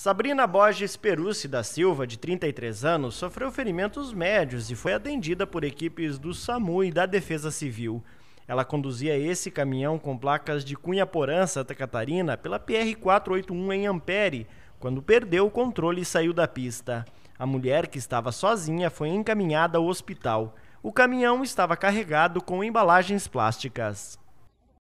Sabrina Borges Perucci da Silva, de 33 anos, sofreu ferimentos médios e foi atendida por equipes do SAMU e da Defesa Civil. Ela conduzia esse caminhão com placas de Cunha Porã, Santa Catarina, pela PR-481 em Ampere, quando perdeu o controle e saiu da pista. A mulher, que estava sozinha, foi encaminhada ao hospital. O caminhão estava carregado com embalagens plásticas.